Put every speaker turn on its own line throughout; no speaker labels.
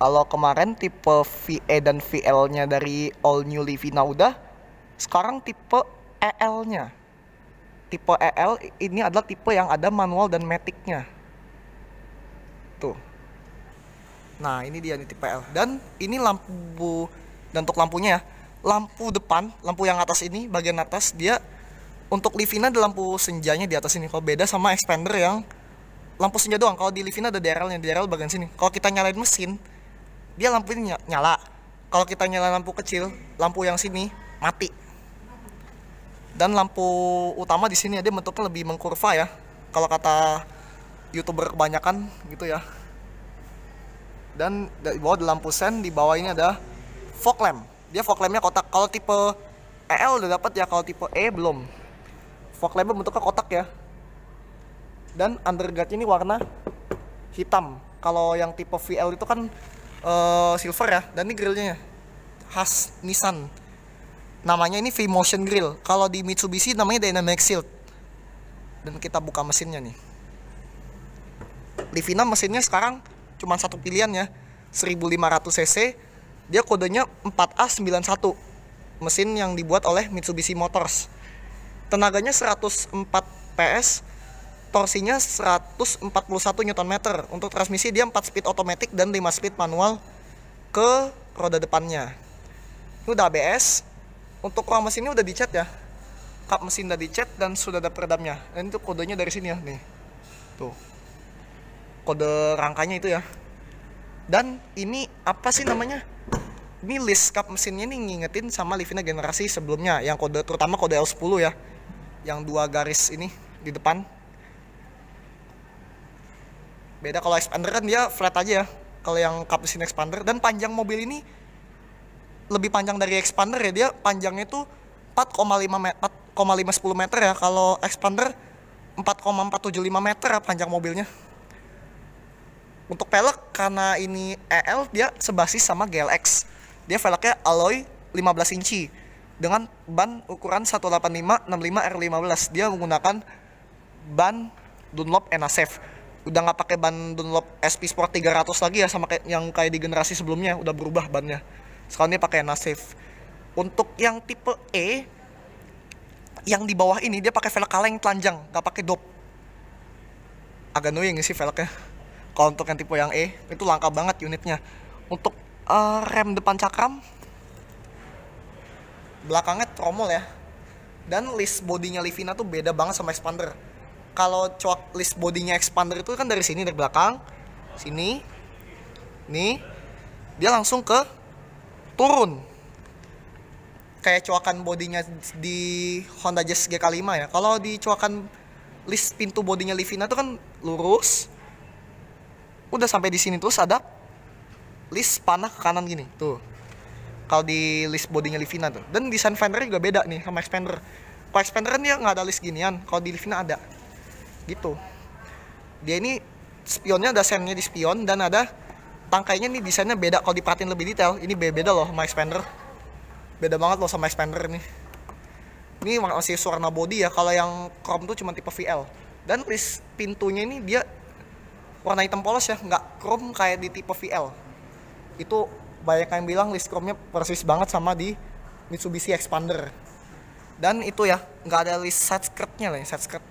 Kalau kemarin tipe VE eh, dan VL-nya dari All New Livina udah, sekarang tipe EL-nya. Tipe EL ini adalah tipe yang ada manual dan metiknya. Tuh. Nah, ini dia nih tipe L. Dan ini lampu dan untuk lampunya ya. Lampu depan, lampu yang atas ini, bagian atas dia untuk Livina ada lampu senjanya di atas ini. Kalau beda sama expander yang lampu senja doang. Kalau di Livina ada DRL-nya, DRL bagian sini. Kalau kita nyalain mesin, dia lampu ini nyala kalau kita nyala lampu kecil lampu yang sini mati dan lampu utama di sini ya, dia bentuknya lebih mengkurva ya kalau kata youtuber kebanyakan gitu ya dan di bawah ada lampu sen di bawah ini ada fog lamp dia fog lampnya kotak kalau tipe EL udah dapat ya kalau tipe E belum fog lampnya bentuknya kotak ya dan underguard ini warna hitam kalau yang tipe VL itu kan uh, silver ya dan ini grillnya ya. khas Nissan namanya ini V-Motion grill kalau di Mitsubishi namanya Dynamic Shield dan kita buka mesinnya nih Livina mesinnya sekarang cuma satu pilihan ya 1500 cc dia kodenya 4A91 mesin yang dibuat oleh Mitsubishi Motors tenaganya 104 PS torsinya 141 Newton meter. Untuk transmisi dia 4 speed otomatis dan 5 speed manual ke roda depannya. Ini udah ABS. Untuk ruang ini udah dicat ya. Kap mesin udah dicat dan sudah ada peredamnya. Dan itu kodenya dari sini ya, nih. Tuh. Kode rangkanya itu ya. Dan ini apa sih namanya? Ini list kap mesinnya ini ngingetin sama Livina generasi sebelumnya yang kode terutama kode L10 ya. Yang dua garis ini di depan beda kalau expander kan dia flat aja ya kalau yang mesin expander dan panjang mobil ini lebih panjang dari expander ya dia panjangnya itu 4,5 meter 4,510 meter ya kalau expander 4,475 meter ya panjang mobilnya untuk pelek karena ini EL dia sebasis sama GLX dia velgnya alloy 15 inci dengan ban ukuran 185 65 R15 dia menggunakan ban Dunlop Enasafe udah nggak pakai ban Dunlop SP Sport 300 lagi ya sama kayak yang kayak di generasi sebelumnya udah berubah bannya sekarang dia pakai Nasif untuk yang tipe E yang di bawah ini dia pakai velg kaleng telanjang nggak pakai dop agak annoying sih velgnya kalau untuk yang tipe yang E itu langka banget unitnya untuk uh, rem depan cakram belakangnya tromol ya dan list bodinya Livina tuh beda banget sama Expander kalau cowok list bodinya expander itu kan dari sini dari belakang sini nih dia langsung ke turun kayak cuakan bodinya di Honda Jazz GK5 ya kalau di cuakan list pintu bodinya Livina itu kan lurus udah sampai di sini terus ada list panah ke kanan gini tuh kalau di list bodinya Livina tuh dan desain fender juga beda nih sama expander kalau expander kan dia nggak ada list ginian kalau di Livina ada gitu dia ini spionnya ada sennya di spion dan ada tangkainya nih desainnya beda kalau dipatin lebih detail ini beda loh sama expander beda banget loh sama expander nih ini masih warna body ya kalau yang chrome tuh cuma tipe VL dan list pintunya ini dia warna hitam polos ya nggak chrome kayak di tipe VL itu banyak yang bilang list chrome-nya persis banget sama di Mitsubishi Expander dan itu ya nggak ada list side skirt-nya lah ya, side skirt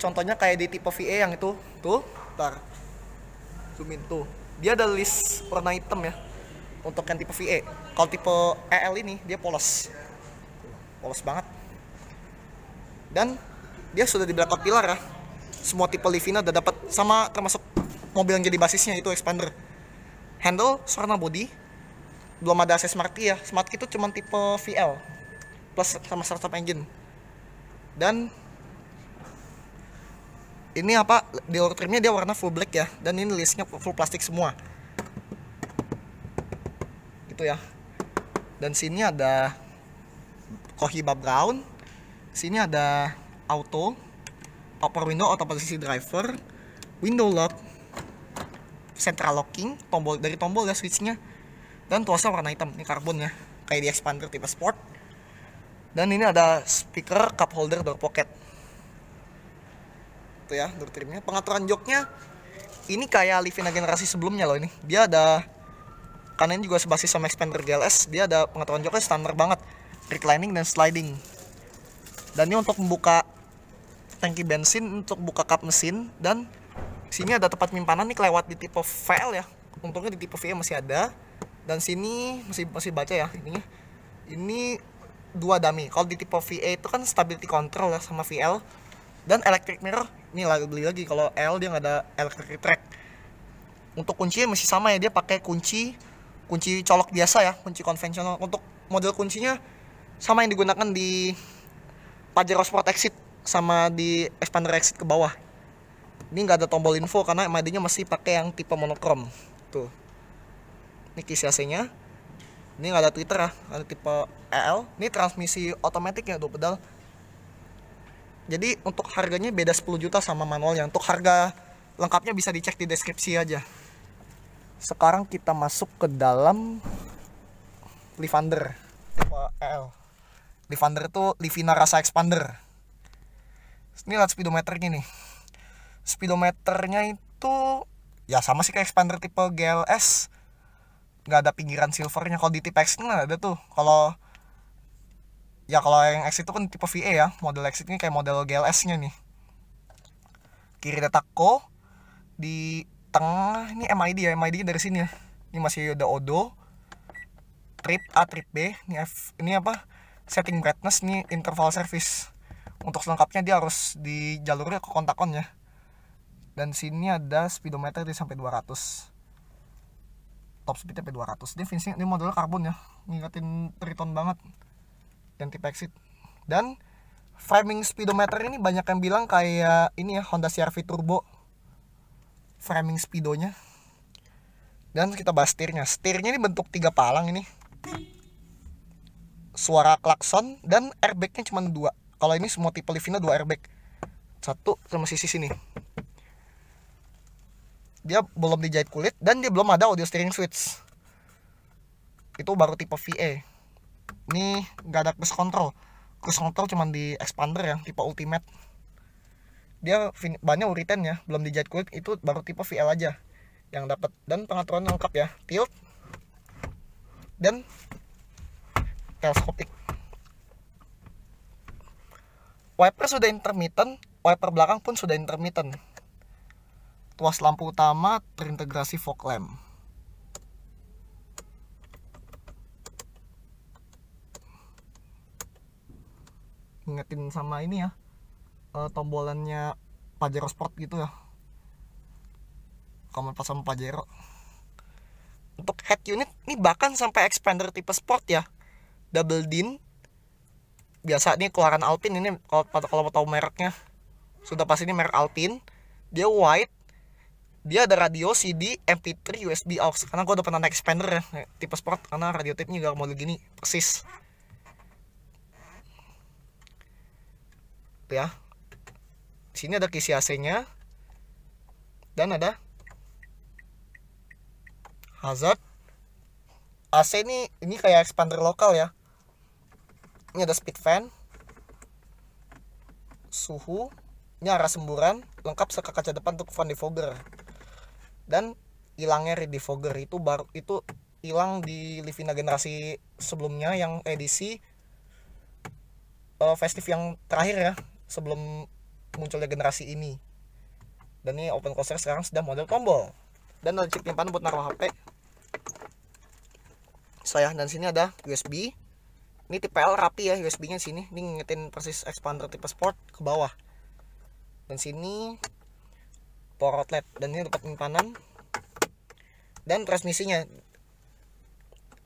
contohnya kayak di tipe VA yang itu tuh tar zoom in tuh dia ada list warna hitam ya untuk yang tipe VA kalau tipe EL ini dia polos polos banget dan dia sudah di blackout pilar ya semua tipe Livina udah dapat sama termasuk mobil yang jadi basisnya itu expander handle warna body belum ada AC Smart ya Smart itu cuma tipe VL plus sama startup engine dan ini apa di trimnya dia warna full black ya dan ini listnya full plastik semua gitu ya dan sini ada Kohiba Brown sini ada auto upper window auto posisi driver window lock central locking tombol dari tombol ya switchnya dan tuasnya warna hitam ini karbon ya kayak di expander tipe sport dan ini ada speaker cup holder door pocket itu ya door trimnya pengaturan joknya ini kayak Livina generasi sebelumnya loh ini dia ada karena ini juga sebasis sama expander GLS dia ada pengaturan joknya standar banget reclining dan sliding dan ini untuk membuka tangki bensin untuk buka kap mesin dan sini ada tempat penyimpanan nih lewat di tipe VL ya untungnya di tipe V masih ada dan sini masih masih baca ya ini ini dua dummy kalau di tipe VA e itu kan stability control ya sama VL dan electric mirror ini lagi beli lagi kalau L dia nggak ada electric track untuk kunci masih sama ya dia pakai kunci kunci colok biasa ya kunci konvensional untuk model kuncinya sama yang digunakan di Pajero Sport Exit sama di Expander Exit ke bawah ini nggak ada tombol info karena MID-nya masih pakai yang tipe monokrom tuh ini kisi AC nya ini nggak ada Twitter ya ada tipe EL ini transmisi otomatik ya dua pedal jadi untuk harganya beda 10 juta sama manualnya. Untuk harga lengkapnya bisa dicek di deskripsi aja. Sekarang kita masuk ke dalam Livander tipe L. Livander itu Livina rasa expander. Ini lihat speedometernya nih. Speedometernya itu ya sama sih kayak expander tipe GLS. Nggak ada pinggiran silvernya. Kalau di tipe X ini kan ada tuh. Kalau ya kalau yang X itu kan tipe VA ya model X ini kayak model GLS nya nih kiri ada di tengah ini MID ya MID dari sini ya ini masih ada odo trip A trip B ini F ini apa setting brightness ini interval service untuk selengkapnya dia harus di jalurnya ke kontak on ya dan sini ada speedometer di sampai 200 top speed sampai 200 ini finishing ini modelnya karbon ya ngingetin triton banget dan tipe exit dan framing speedometer ini banyak yang bilang kayak ini ya Honda CRV turbo framing speedonya dan kita bahas setirnya setirnya ini bentuk tiga palang ini suara klakson dan airbagnya cuma dua kalau ini semua tipe Livina dua airbag satu sama sisi sini dia belum dijahit kulit dan dia belum ada audio steering switch itu baru tipe VA e ini nggak ada cruise control cruise control cuma di expander ya tipe ultimate dia banyak uriten ya belum di jet quick itu baru tipe VL aja yang dapat dan pengaturan lengkap ya tilt dan teleskopik wiper sudah intermittent wiper belakang pun sudah intermittent tuas lampu utama terintegrasi fog lamp ngingetin sama ini ya uh, tombolannya Pajero Sport gitu ya Kamu pasang Pajero untuk head unit ini bahkan sampai expander tipe sport ya double din biasa ini keluaran Alpine ini kalau kalau mau tahu mereknya sudah pasti ini merek Alpine dia white dia ada radio CD MP3 USB aux karena gue udah pernah naik expander ya tipe sport karena radio tipnya gak model gini persis ya sini ada kisi AC nya dan ada hazard AC ini ini kayak expander lokal ya ini ada speed fan suhu ini arah semburan lengkap kaca depan untuk fan defogger dan hilangnya red defogger itu baru itu hilang di Livina generasi sebelumnya yang edisi uh, festive yang terakhir ya sebelum munculnya generasi ini dan ini open coaster sekarang sudah model tombol dan ada chip penyimpanan buat naruh HP saya dan sini ada USB ini tipe L rapi ya USB nya sini ini ngingetin persis expander tipe sport ke bawah dan sini power outlet dan ini tempat penyimpanan dan transmisinya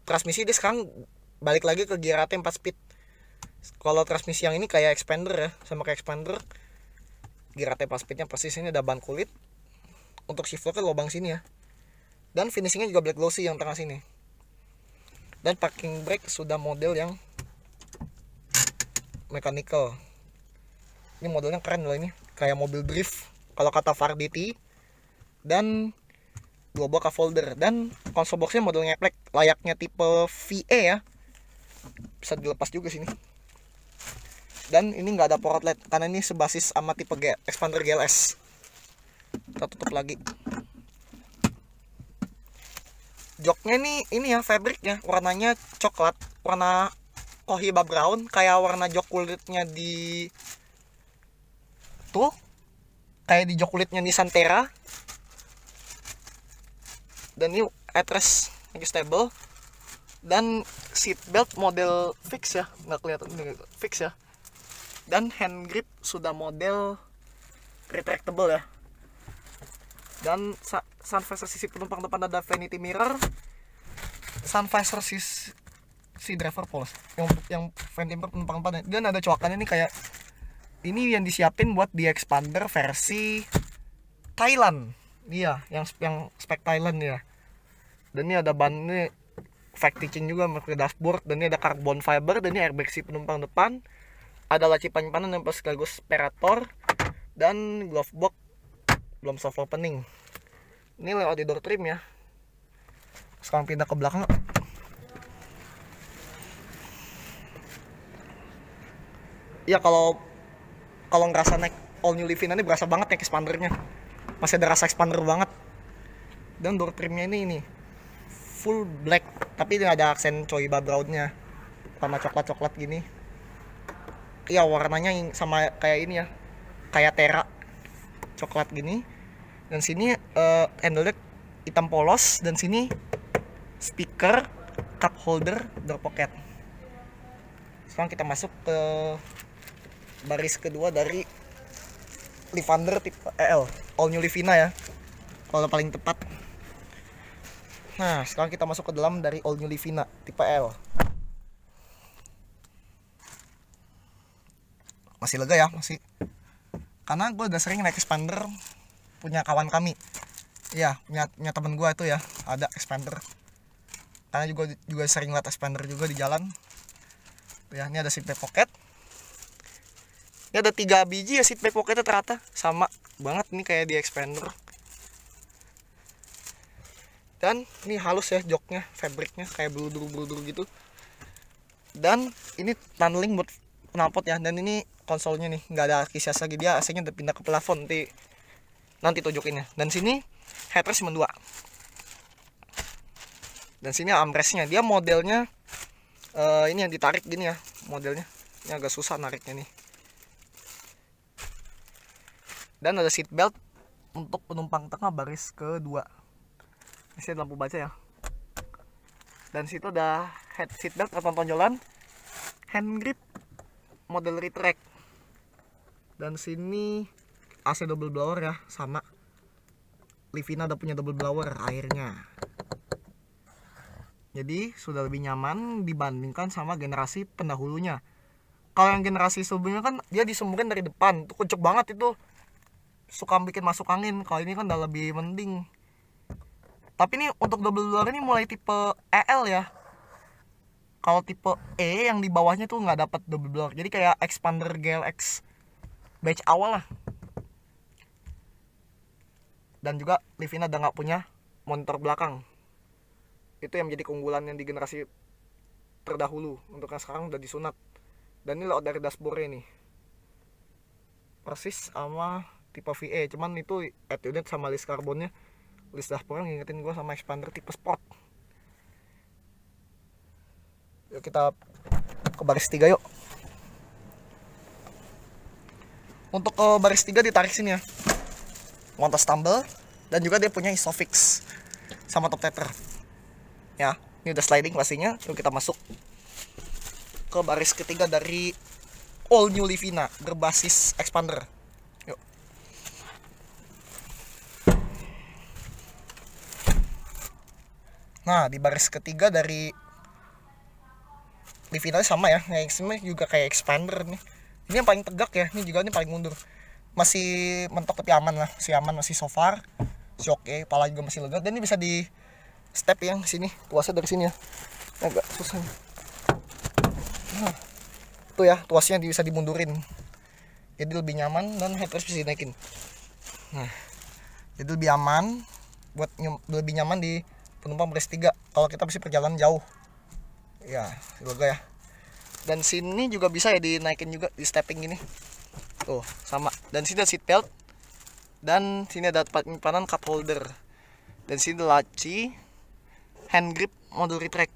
transmisi ini sekarang balik lagi ke gear AT 4 speed kalau transmisi yang ini kayak expander ya sama kayak expander gear AT pas speednya persis ini ada ban kulit untuk shifter ke lubang sini ya dan finishingnya juga black glossy yang tengah sini dan parking brake sudah model yang mechanical ini modelnya keren loh ini kayak mobil drift kalau kata DT. dan dua buah folder dan konsol boxnya modelnya black layaknya tipe VE ya bisa dilepas juga sini dan ini nggak ada portlet karena ini sebasis sama tipe G expander GLS kita tutup lagi joknya ini ini ya fabricnya warnanya coklat warna kohiba brown kayak warna jok kulitnya di tuh kayak di jok kulitnya Nissan Terra dan ini lagi adjustable dan seat belt model fix ya nggak kelihatan fix ya dan hand grip sudah model retractable ya dan sun visor sisi penumpang depan ada vanity mirror sun visor sisi si driver polos yang yang vanity mirror penumpang depan ya. dan ada coakannya nih kayak ini yang disiapin buat di expander versi Thailand iya yang yang spek Thailand ya dan ini ada ban ini fact teaching juga pakai dashboard dan ini ada carbon fiber dan ini airbag si penumpang depan ada laci penyimpanan yang sekaligus perator dan glove box belum soft opening ini lewat di door trim ya sekarang pindah ke belakang ya kalau kalau ngerasa naik all new living ini berasa banget naik expandernya masih ada rasa expander banget dan door trimnya ini ini full black tapi ini ada aksen coy brownnya warna coklat coklat gini ya warnanya sama kayak ini ya kayak tera coklat gini dan sini uh, eh, handle hitam polos dan sini speaker cup holder door pocket sekarang kita masuk ke baris kedua dari Livander tipe eh, L all new Livina ya kalau paling tepat nah sekarang kita masuk ke dalam dari all new Livina tipe L masih lega ya masih karena gue udah sering naik expander punya kawan kami ya punya, punya temen gue itu ya ada expander karena juga juga sering lihat expander juga di jalan ya ini ada seatback pocket ini ada tiga biji ya seatback pocketnya ternyata sama banget nih kayak di expander dan ini halus ya joknya fabricnya kayak bludur bludur gitu dan ini tunneling buat knalpot ya dan ini konsolnya nih nggak ada kisah lagi dia aslinya nya udah pindah ke plafon nanti nanti tunjukinnya dan sini headrest cuma dua dan sini armrestnya dia modelnya uh, ini yang ditarik gini ya modelnya ini agak susah nariknya nih dan ada seat belt untuk penumpang tengah baris kedua ini ada lampu baca ya dan situ ada head seat belt atau tonjolan hand grip model retract dan sini AC double blower ya sama Livina udah punya double blower airnya jadi sudah lebih nyaman dibandingkan sama generasi pendahulunya kalau yang generasi sebelumnya kan dia disemburin dari depan tuh kucuk banget itu suka bikin masuk angin kalau ini kan udah lebih mending tapi ini untuk double blower ini mulai tipe EL ya kalau tipe E yang di bawahnya tuh nggak dapat double blower jadi kayak expander GLX batch awal lah dan juga Livina udah nggak punya monitor belakang itu yang menjadi keunggulan yang di generasi terdahulu untuk yang sekarang udah disunat dan ini loh dari dashboardnya ini, persis sama tipe VA cuman itu at unit sama list karbonnya list dashboard ngingetin gue sama expander tipe sport yuk kita ke baris tiga yuk untuk ke eh, baris 3 ditarik sini ya one tumble dan juga dia punya isofix sama top tether ya ini udah sliding pastinya yuk kita masuk ke baris ketiga dari all new Livina berbasis expander nah di baris ketiga dari Livina sama ya yang sama juga kayak expander nih ini yang paling tegak ya ini juga ini paling mundur masih mentok tapi aman lah si aman masih so far si oke okay. pala juga masih lega dan ini bisa di step yang sini tuasnya dari sini ya nah, agak susah nah, tuh ya tuasnya bisa dimundurin jadi lebih nyaman dan headrest bisa dinaikin nah jadi lebih aman buat lebih nyaman di penumpang beres tiga kalau kita masih perjalanan jauh ya lega ya dan sini juga bisa ya dinaikin juga di stepping ini, tuh sama dan sini ada seat belt dan sini ada tempat penyimpanan cup holder dan sini ada laci hand grip modul retract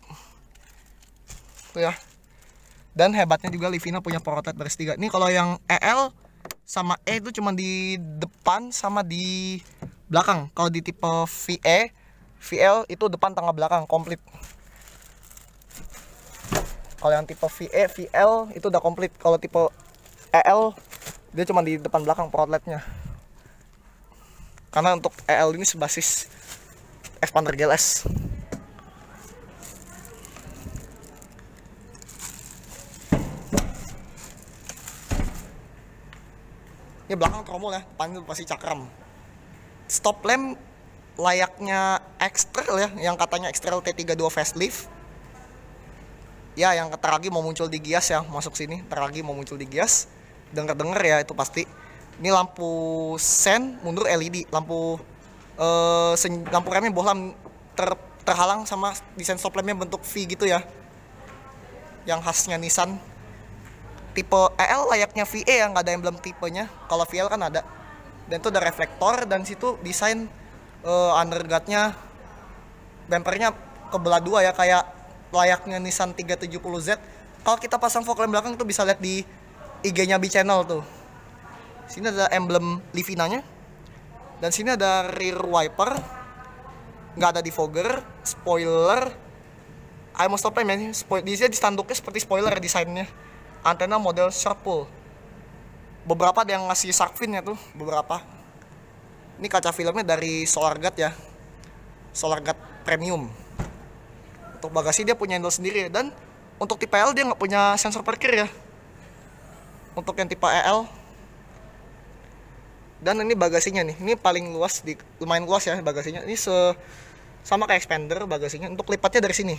tuh ya dan hebatnya juga Livina punya porotet baris tiga ini kalau yang EL sama E itu cuma di depan sama di belakang kalau di tipe VE VL itu depan tengah belakang komplit kalau yang tipe VE VL itu udah komplit kalau tipe EL dia cuma di depan belakang outletnya karena untuk EL ini sebasis expander GLS ini belakang tromol ya Panggil pasti cakram stop lamp layaknya extrail ya yang katanya extrail T32 facelift ya yang teragi mau muncul di Gias ya masuk sini teragi mau muncul di Gias denger-denger ya itu pasti ini lampu sen mundur LED lampu eh, lampu remnya bohlam ter, terhalang sama desain stop lampnya bentuk V gitu ya yang khasnya Nissan tipe EL layaknya VE yang nggak ada emblem tipenya kalau VL kan ada dan itu ada reflektor dan situ desain uh, eh, undergutnya bumpernya kebelah dua ya kayak layaknya Nissan 370Z kalau kita pasang fog lamp belakang itu bisa lihat di IG-nya B channel tuh sini ada emblem Livina-nya dan sini ada rear wiper nggak ada defogger spoiler I must stop time ya di sini standuknya seperti spoiler desainnya antena model Sharpool beberapa ada yang ngasih shark fin nya tuh beberapa ini kaca filmnya dari guard ya guard Premium untuk bagasi dia punya handle sendiri dan untuk tipe L dia nggak punya sensor parkir ya untuk yang tipe EL dan ini bagasinya nih ini paling luas di lumayan luas ya bagasinya ini se sama kayak expander bagasinya untuk lipatnya dari sini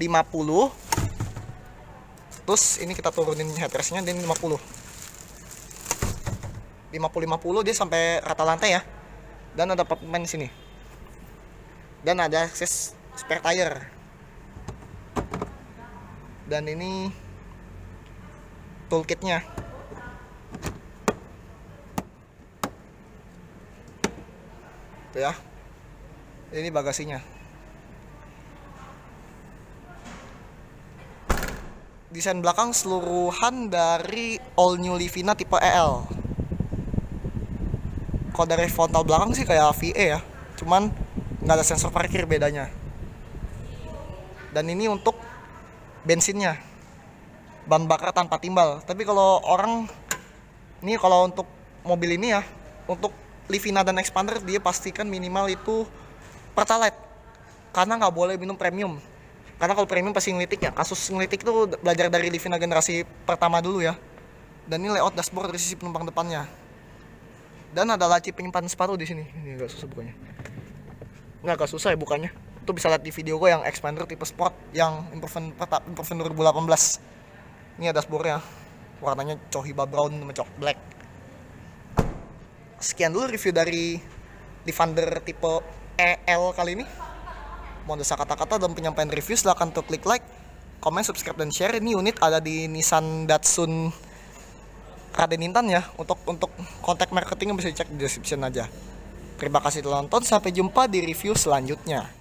50 terus ini kita turunin headrestnya dan 50 50 50 dia sampai rata lantai ya dan ada apartemen sini dan ada akses spare tire dan ini toolkitnya tuh ya ini bagasinya desain belakang seluruhan dari all new Livina tipe EL kode dari frontal belakang sih kayak VE ya cuman nggak ada sensor parkir bedanya dan ini untuk bensinnya bahan bakar tanpa timbal tapi kalau orang ini kalau untuk mobil ini ya untuk Livina dan Expander dia pastikan minimal itu pertalite karena nggak boleh minum premium karena kalau premium pasti ngelitik ya kasus ngelitik itu belajar dari Livina generasi pertama dulu ya dan ini layout dashboard dari sisi penumpang depannya dan ada laci penyimpan sepatu di sini ini nggak susah bukannya nggak agak susah ya bukannya tuh bisa lihat di video gue yang expander tipe sport yang improvement improvement 2018 ini ada dashboardnya warnanya cohiba brown sama cok black sekian dulu review dari Defender tipe EL kali ini mau desa kata-kata dan penyampaian review silahkan tuh klik like comment subscribe, dan share. Ini unit ada di Nissan Datsun Raden Intan ya. Untuk untuk kontak marketing bisa cek di description aja. Terima kasih telah nonton. Sampai jumpa di review selanjutnya.